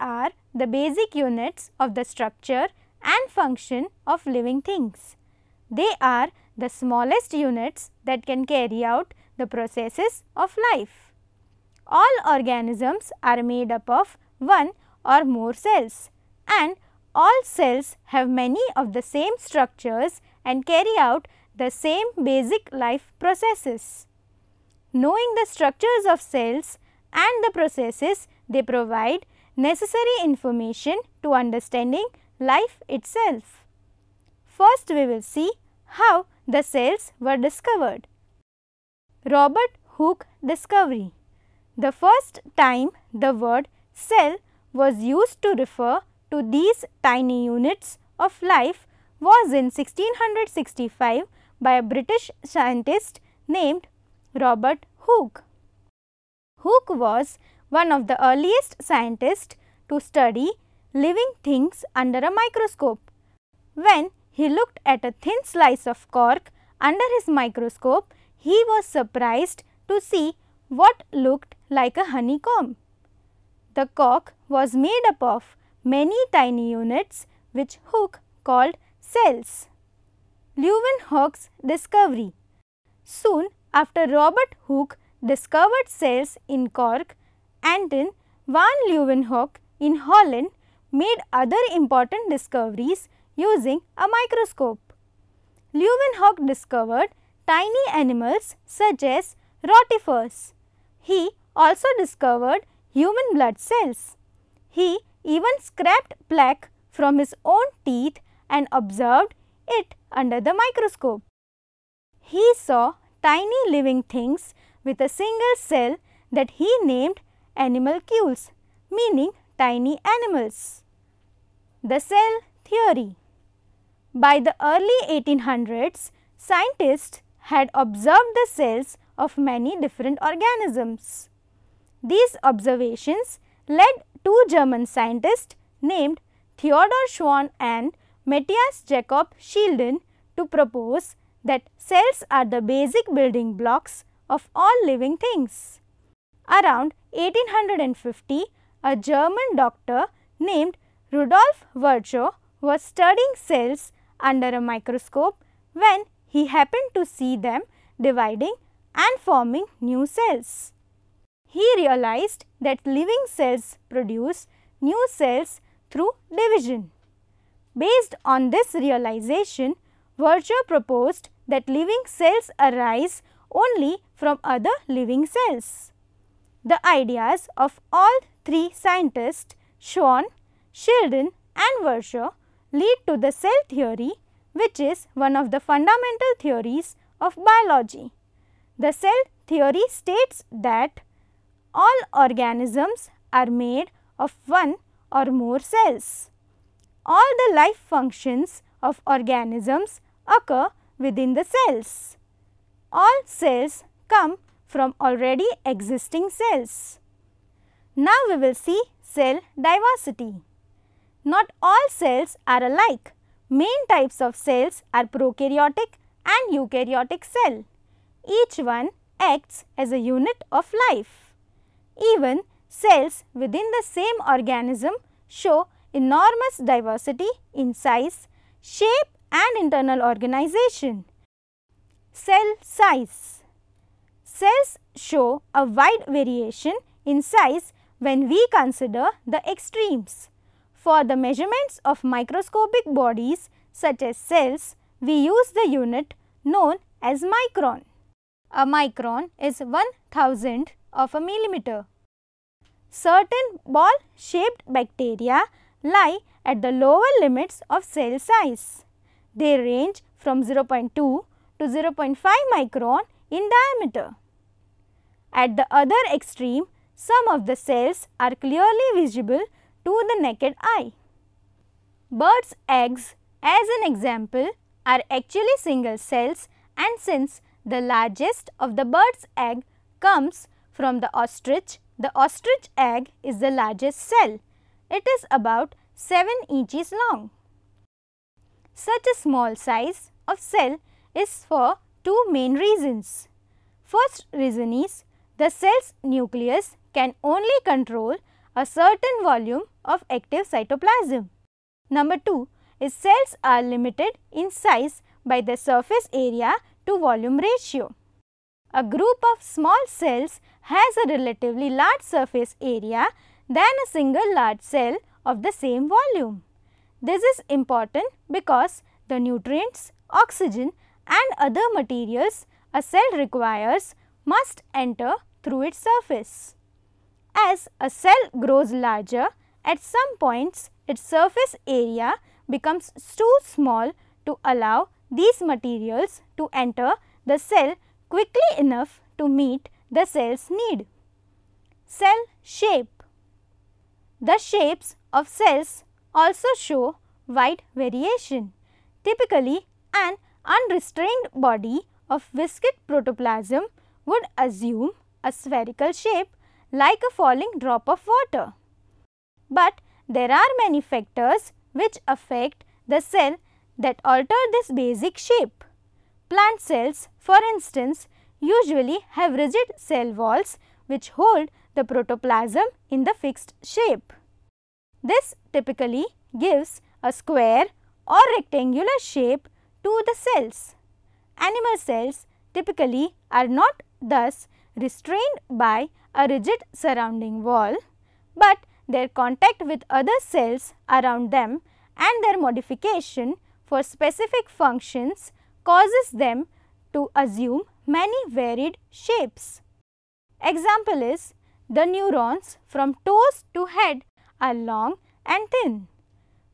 are the basic units of the structure and function of living things. They are the smallest units that can carry out the processes of life. All organisms are made up of one or more cells and all cells have many of the same structures and carry out the same basic life processes. Knowing the structures of cells and the processes they provide necessary information to understanding life itself. First we will see how the cells were discovered. Robert Hooke discovery. The first time the word cell was used to refer to these tiny units of life was in 1665 by a British scientist named Robert Hooke. Hooke was one of the earliest scientists to study living things under a microscope. When he looked at a thin slice of cork under his microscope, he was surprised to see what looked like a honeycomb. The cork was made up of many tiny units which Hooke called cells. Leeuwenhoek's discovery Soon after Robert Hooke discovered cells in cork, and van Leeuwenhoek in Holland made other important discoveries using a microscope. Leeuwenhoek discovered tiny animals such as rotifers. He also discovered human blood cells. He even scraped plaque from his own teeth and observed it under the microscope. He saw tiny living things with a single cell that he named animalcules meaning tiny animals. The cell theory By the early 1800s, scientists had observed the cells of many different organisms. These observations led two German scientists named Theodor Schwann and Matthias Jacob Schilden to propose that cells are the basic building blocks of all living things. Around 1850, a German doctor named Rudolf Virchow was studying cells under a microscope when he happened to see them dividing and forming new cells. He realized that living cells produce new cells through division. Based on this realization, Virchow proposed that living cells arise only from other living cells the ideas of all three scientists Schwann, Sheldon and Virchow lead to the cell theory which is one of the fundamental theories of biology. The cell theory states that all organisms are made of one or more cells. All the life functions of organisms occur within the cells. All cells come from already existing cells. Now we will see cell diversity. Not all cells are alike. Main types of cells are prokaryotic and eukaryotic cell. Each one acts as a unit of life. Even cells within the same organism show enormous diversity in size, shape and internal organization. Cell size Cells show a wide variation in size when we consider the extremes. For the measurements of microscopic bodies such as cells, we use the unit known as micron. A micron is one thousandth of a millimeter. Certain ball-shaped bacteria lie at the lower limits of cell size. They range from 0.2 to 0.5 micron in diameter. At the other extreme, some of the cells are clearly visible to the naked eye. Birds' eggs, as an example, are actually single cells and since the largest of the bird's egg comes from the ostrich, the ostrich egg is the largest cell. It is about 7 inches long. Such a small size of cell is for two main reasons. First reason is the cell's nucleus can only control a certain volume of active cytoplasm. Number 2 is cells are limited in size by the surface area to volume ratio. A group of small cells has a relatively large surface area than a single large cell of the same volume. This is important because the nutrients, oxygen and other materials a cell requires must enter through its surface. As a cell grows larger, at some points its surface area becomes too small to allow these materials to enter the cell quickly enough to meet the cell's need. Cell shape The shapes of cells also show wide variation. Typically, an unrestrained body of viscid protoplasm would assume a spherical shape like a falling drop of water. But there are many factors which affect the cell that alter this basic shape. Plant cells, for instance, usually have rigid cell walls which hold the protoplasm in the fixed shape. This typically gives a square or rectangular shape to the cells. Animal cells typically are not thus restrained by a rigid surrounding wall, but their contact with other cells around them and their modification for specific functions causes them to assume many varied shapes. Example is the neurons from toes to head are long and thin.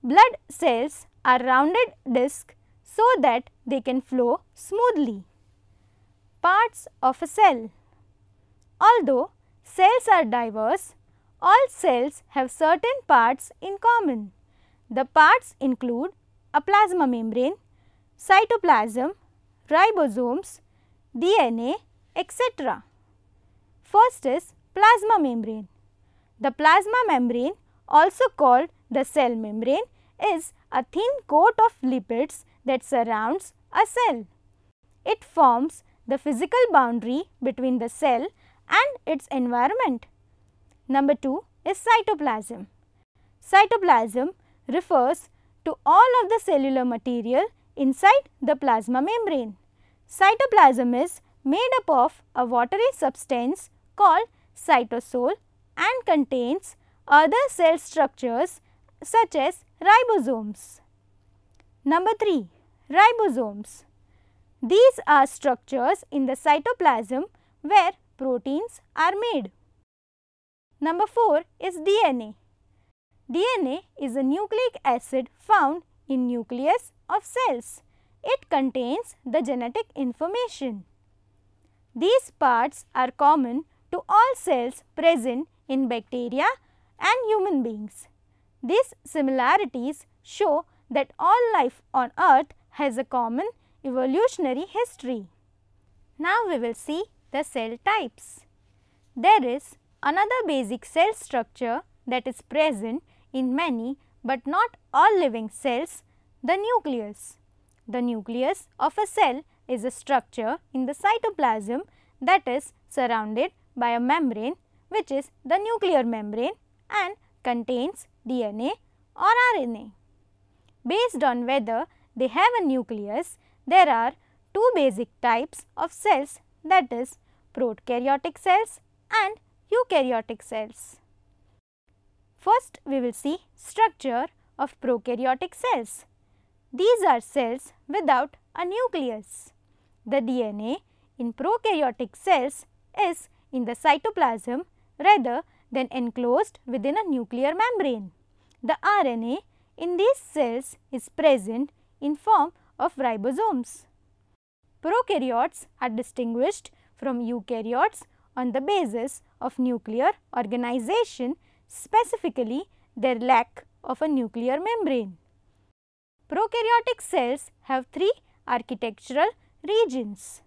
Blood cells are rounded discs so that they can flow smoothly. Parts of a cell Although cells are diverse, all cells have certain parts in common. The parts include a plasma membrane, cytoplasm, ribosomes, DNA, etc. First is plasma membrane. The plasma membrane, also called the cell membrane, is a thin coat of lipids that surrounds a cell. It forms the physical boundary between the cell and its environment. Number 2 is cytoplasm. Cytoplasm refers to all of the cellular material inside the plasma membrane. Cytoplasm is made up of a watery substance called cytosol and contains other cell structures such as ribosomes. Number 3. Ribosomes. These are structures in the cytoplasm where proteins are made. Number 4 is DNA. DNA is a nucleic acid found in nucleus of cells. It contains the genetic information. These parts are common to all cells present in bacteria and human beings. These similarities show that all life on earth has a common evolutionary history. Now we will see the cell types. There is another basic cell structure that is present in many but not all living cells, the nucleus. The nucleus of a cell is a structure in the cytoplasm that is surrounded by a membrane which is the nuclear membrane and contains DNA or RNA. Based on whether they have a nucleus, there are two basic types of cells that is prokaryotic cells and eukaryotic cells. First, we will see structure of prokaryotic cells. These are cells without a nucleus. The DNA in prokaryotic cells is in the cytoplasm rather than enclosed within a nuclear membrane. The RNA in these cells is present in form of ribosomes. Prokaryotes are distinguished from eukaryotes on the basis of nuclear organization, specifically their lack of a nuclear membrane. Prokaryotic cells have three architectural regions.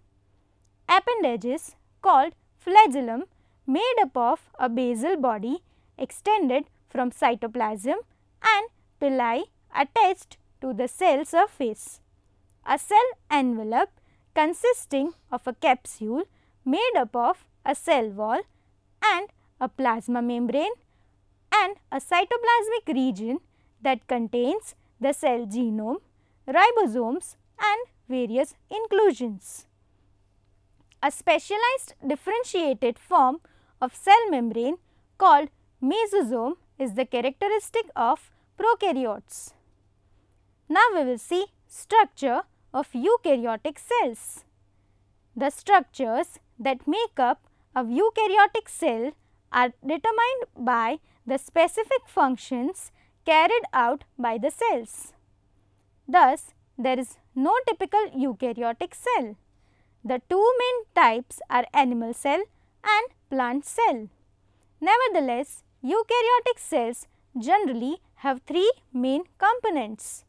Appendages called flagellum made up of a basal body extended from cytoplasm and pili attached to the cell surface. A cell envelope consisting of a capsule made up of a cell wall and a plasma membrane and a cytoplasmic region that contains the cell genome, ribosomes and various inclusions. A specialized differentiated form of cell membrane called mesosome is the characteristic of prokaryotes. Now we will see structure of eukaryotic cells. The structures that make up a eukaryotic cell are determined by the specific functions carried out by the cells. Thus, there is no typical eukaryotic cell. The two main types are animal cell and plant cell. Nevertheless, eukaryotic cells generally have three main components,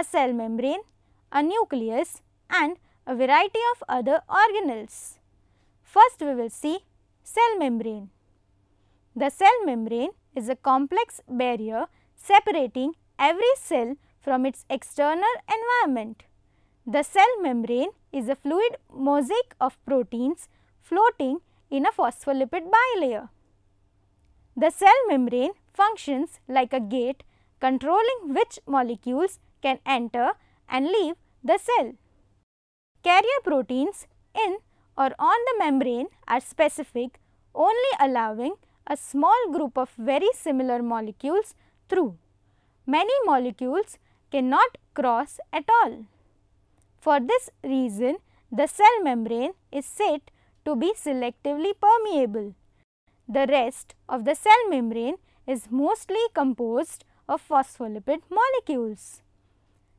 a cell membrane, a nucleus and a variety of other organelles. First we will see cell membrane. The cell membrane is a complex barrier separating every cell from its external environment. The cell membrane is a fluid mosaic of proteins floating in a phospholipid bilayer. The cell membrane functions like a gate controlling which molecules can enter and leave the cell. Carrier proteins in or on the membrane are specific only allowing a small group of very similar molecules through. Many molecules cannot cross at all. For this reason, the cell membrane is said to be selectively permeable. The rest of the cell membrane is mostly composed of phospholipid molecules.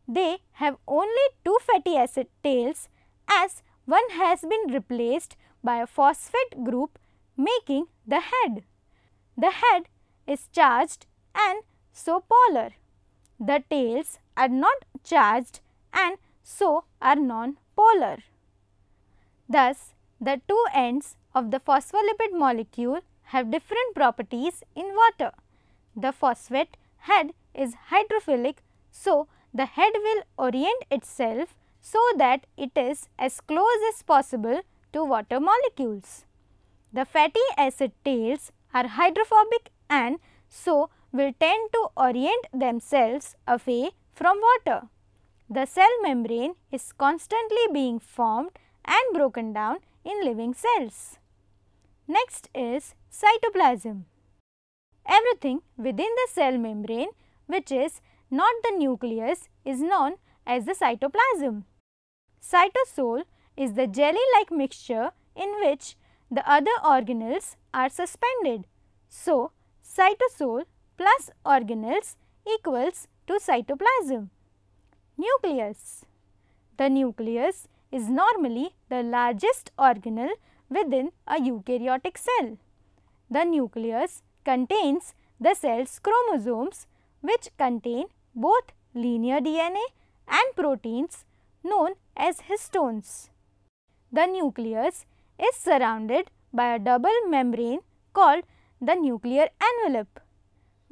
They have only two fatty acid tails as one has been replaced by a phosphate group making the head. The head is charged and so polar. The tails are not charged and so are non-polar. Thus, the two ends of the phospholipid molecule have different properties in water. The phosphate head is hydrophilic, so the head will orient itself so that it is as close as possible to water molecules. The fatty acid tails are hydrophobic and so will tend to orient themselves away from water. The cell membrane is constantly being formed and broken down in living cells. Next is cytoplasm. Everything within the cell membrane which is not the nucleus is known as the cytoplasm. Cytosol is the jelly-like mixture in which the other organelles are suspended. So, cytosol plus organelles equals to cytoplasm. Nucleus The nucleus is normally the largest organelle within a eukaryotic cell. The nucleus contains the cell's chromosomes which contain both linear DNA and proteins known as histones. The nucleus is surrounded by a double membrane called the nuclear envelope,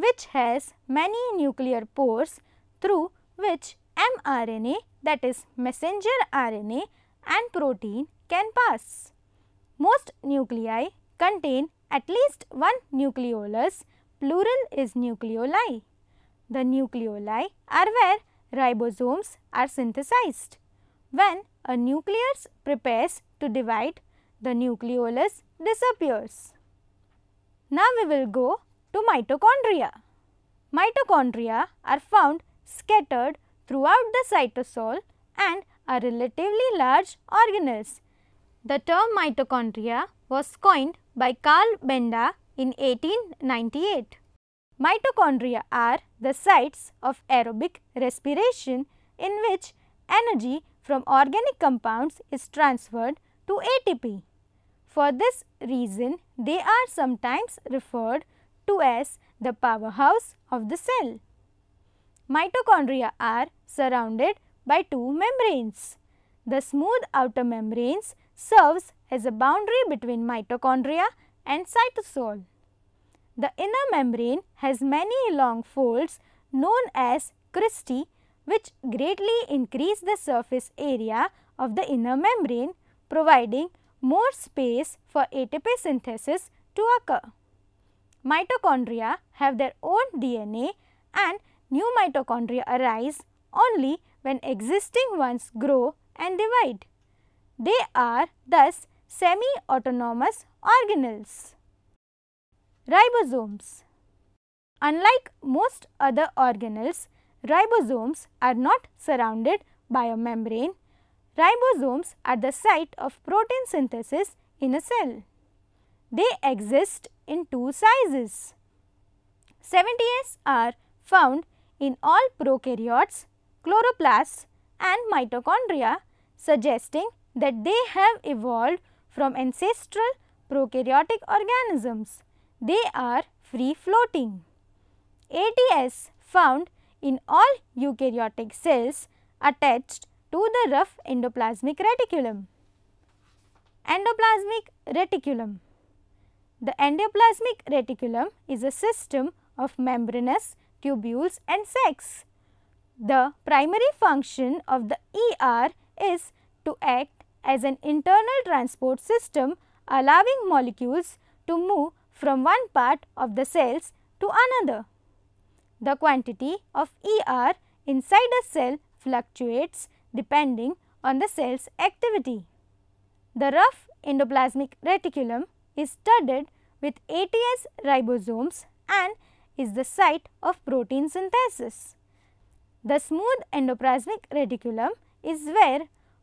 which has many nuclear pores through which mRNA that is messenger RNA and protein can pass. Most nuclei contain at least one nucleolus, plural is nucleoli. The nucleoli are where ribosomes are synthesized. When a nucleus prepares to divide, the nucleolus disappears. Now we will go to mitochondria. Mitochondria are found scattered throughout the cytosol and are relatively large organelles. The term mitochondria was coined by Carl Benda in 1898. Mitochondria are the sites of aerobic respiration in which energy from organic compounds is transferred to ATP. For this reason, they are sometimes referred to as the powerhouse of the cell. Mitochondria are surrounded by two membranes. The smooth outer membranes serves as a boundary between mitochondria and cytosol. The inner membrane has many long folds known as cristae which greatly increase the surface area of the inner membrane providing more space for ATP synthesis to occur. Mitochondria have their own DNA and new mitochondria arise only when existing ones grow and divide. They are thus semi-autonomous organelles. Ribosomes Unlike most other organelles, ribosomes are not surrounded by a membrane. Ribosomes are the site of protein synthesis in a cell. They exist in two sizes. 70s are found in all prokaryotes, chloroplasts and mitochondria suggesting that they have evolved from ancestral prokaryotic organisms. They are free floating. ATS found in all eukaryotic cells attached to the rough endoplasmic reticulum. Endoplasmic reticulum. The endoplasmic reticulum is a system of membranous tubules and sacs. The primary function of the ER is to act as an internal transport system allowing molecules to move from one part of the cells to another. The quantity of ER inside a cell fluctuates depending on the cell's activity. The rough endoplasmic reticulum is studded with ATS ribosomes and is the site of protein synthesis. The smooth endoplasmic reticulum is where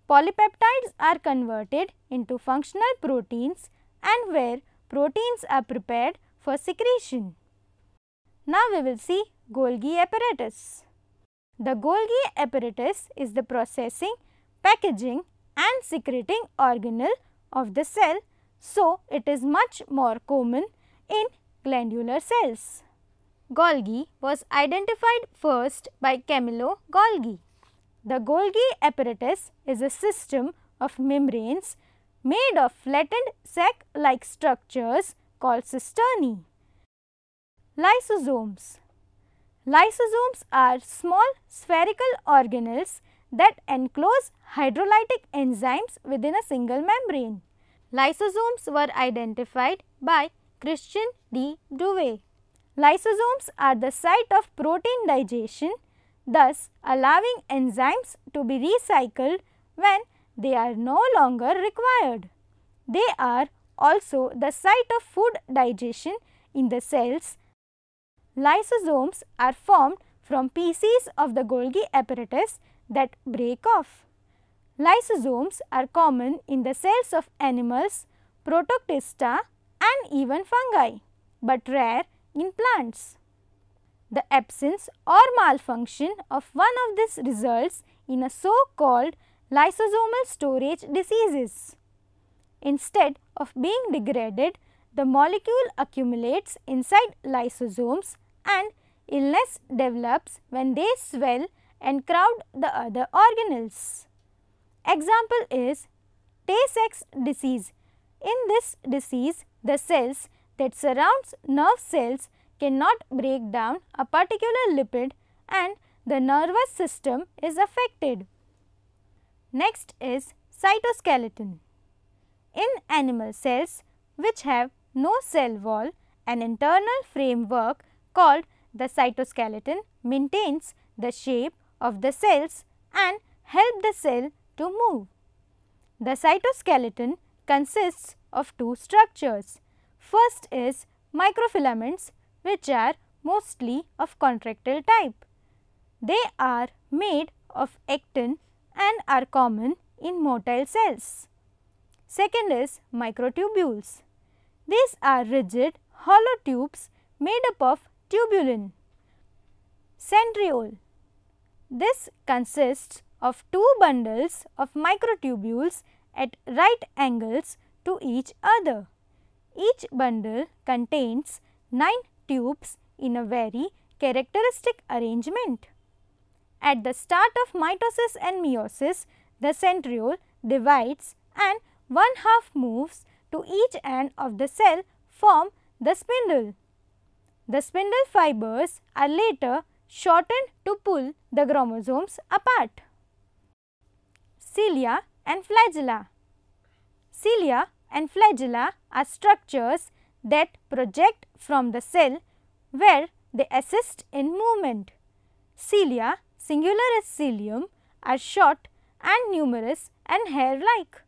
polypeptides are converted into functional proteins and where proteins are prepared for secretion. Now we will see Golgi apparatus. The Golgi apparatus is the processing, packaging and secreting organelle of the cell so it is much more common in glandular cells. Golgi was identified first by Camillo Golgi. The Golgi apparatus is a system of membranes made of flattened sac-like structures called cisternae. Lysosomes Lysosomes are small spherical organelles that enclose hydrolytic enzymes within a single membrane. Lysosomes were identified by Christian D. Duve. Lysosomes are the site of protein digestion, thus allowing enzymes to be recycled when they are no longer required. They are also the site of food digestion in the cells Lysosomes are formed from pieces of the Golgi apparatus that break off. Lysosomes are common in the cells of animals, protoctista and even fungi, but rare in plants. The absence or malfunction of one of these results in a so-called lysosomal storage diseases. Instead of being degraded, the molecule accumulates inside lysosomes and illness develops when they swell and crowd the other organelles. Example is Tay-Sachs disease. In this disease, the cells that surrounds nerve cells cannot break down a particular lipid and the nervous system is affected. Next is cytoskeleton. In animal cells which have no cell wall, an internal framework called the cytoskeleton maintains the shape of the cells and help the cell to move. The cytoskeleton consists of two structures. First is microfilaments which are mostly of contractile type. They are made of actin and are common in motile cells. Second is microtubules. These are rigid hollow tubes made up of tubulin, centriole. This consists of two bundles of microtubules at right angles to each other. Each bundle contains 9 tubes in a very characteristic arrangement. At the start of mitosis and meiosis, the centriole divides and one half moves to each end of the cell form the spindle. The spindle fibers are later shortened to pull the chromosomes apart. Cilia and flagella. Cilia and flagella are structures that project from the cell where they assist in movement. Cilia, singular as cilium, are short and numerous and hair-like.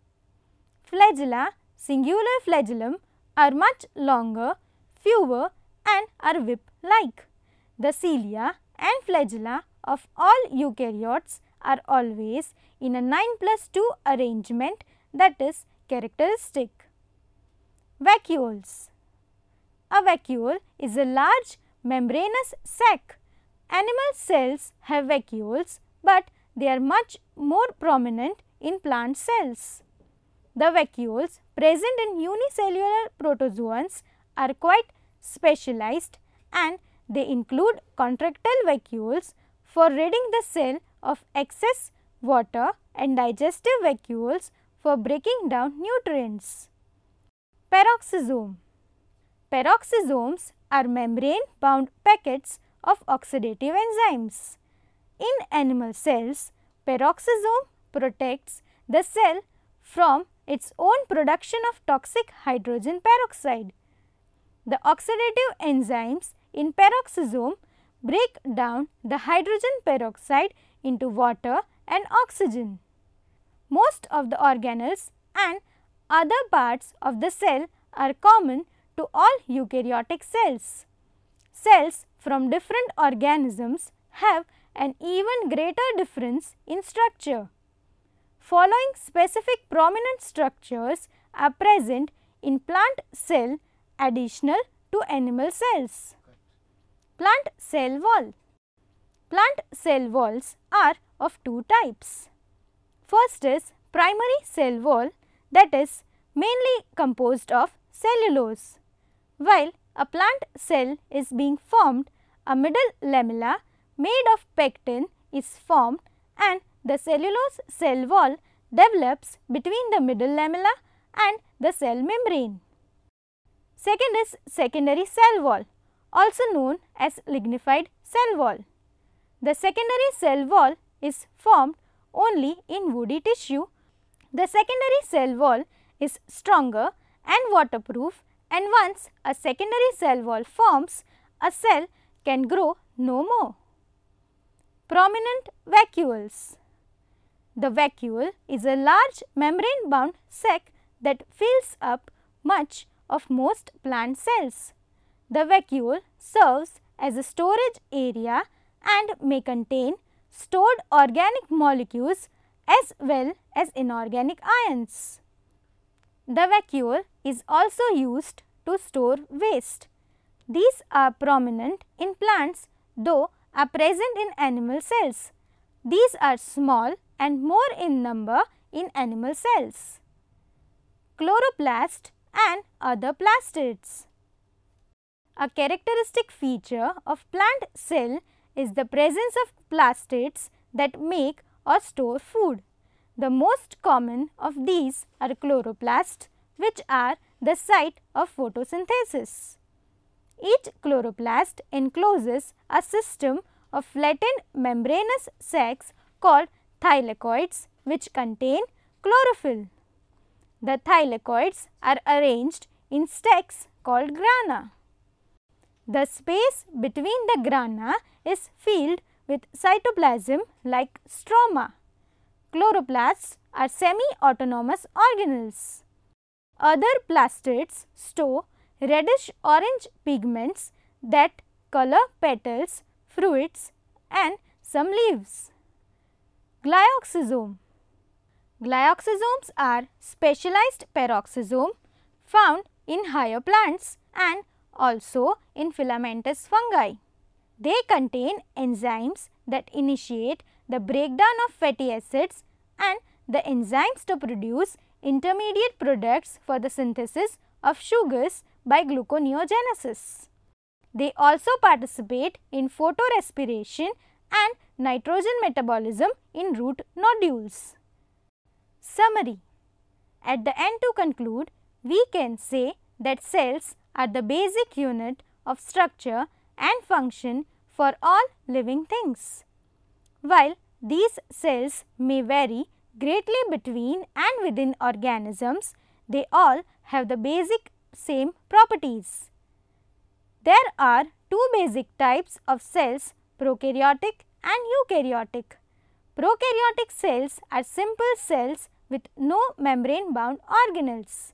Flagella, singular flagellum, are much longer, fewer and are whip-like. The cilia and flagella of all eukaryotes are always in a 9 plus 2 arrangement that is characteristic. Vacuoles A vacuole is a large membranous sac. Animal cells have vacuoles but they are much more prominent in plant cells. The vacuoles present in unicellular protozoans are quite specialized and they include contractile vacuoles for ridding the cell of excess water and digestive vacuoles for breaking down nutrients. Peroxisome Peroxisomes are membrane-bound packets of oxidative enzymes. In animal cells, peroxisome protects the cell from its own production of toxic hydrogen peroxide the oxidative enzymes in peroxisome break down the hydrogen peroxide into water and oxygen. Most of the organelles and other parts of the cell are common to all eukaryotic cells. Cells from different organisms have an even greater difference in structure. Following specific prominent structures are present in plant cell additional to animal cells. Plant cell wall. Plant cell walls are of two types. First is primary cell wall that is mainly composed of cellulose. While a plant cell is being formed, a middle lamella made of pectin is formed and the cellulose cell wall develops between the middle lamella and the cell membrane. Second is secondary cell wall, also known as lignified cell wall. The secondary cell wall is formed only in woody tissue. The secondary cell wall is stronger and waterproof and once a secondary cell wall forms, a cell can grow no more. Prominent vacuoles. The vacuole is a large membrane bound sac that fills up much of most plant cells. The vacuole serves as a storage area and may contain stored organic molecules as well as inorganic ions. The vacuole is also used to store waste. These are prominent in plants though are present in animal cells. These are small and more in number in animal cells. Chloroplast and other plastids. A characteristic feature of plant cell is the presence of plastids that make or store food. The most common of these are chloroplasts which are the site of photosynthesis. Each chloroplast encloses a system of flattened membranous sacs called thylakoids which contain chlorophyll. The thylakoids are arranged in stacks called grana. The space between the grana is filled with cytoplasm like stroma. Chloroplasts are semi-autonomous organelles. Other plastids store reddish-orange pigments that color petals, fruits and some leaves. Glyoxysome Glyoxysomes are specialized peroxisome found in higher plants and also in filamentous fungi. They contain enzymes that initiate the breakdown of fatty acids and the enzymes to produce intermediate products for the synthesis of sugars by gluconeogenesis. They also participate in photorespiration and nitrogen metabolism in root nodules. Summary At the end to conclude, we can say that cells are the basic unit of structure and function for all living things. While these cells may vary greatly between and within organisms, they all have the basic same properties. There are two basic types of cells prokaryotic and eukaryotic. Prokaryotic cells are simple cells with no membrane bound organelles.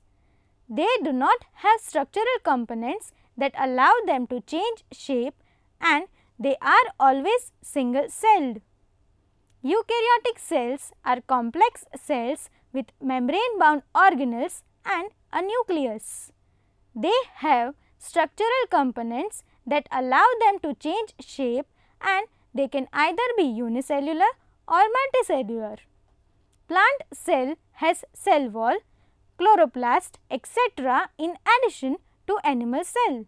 They do not have structural components that allow them to change shape and they are always single celled. Eukaryotic cells are complex cells with membrane bound organelles and a nucleus. They have structural components that allow them to change shape and they can either be unicellular or multicellular plant cell has cell wall, chloroplast etc. in addition to animal cell.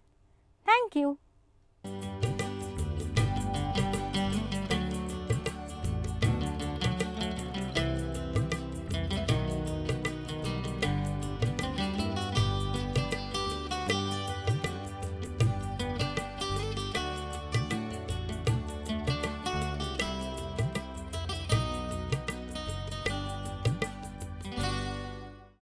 Thank you.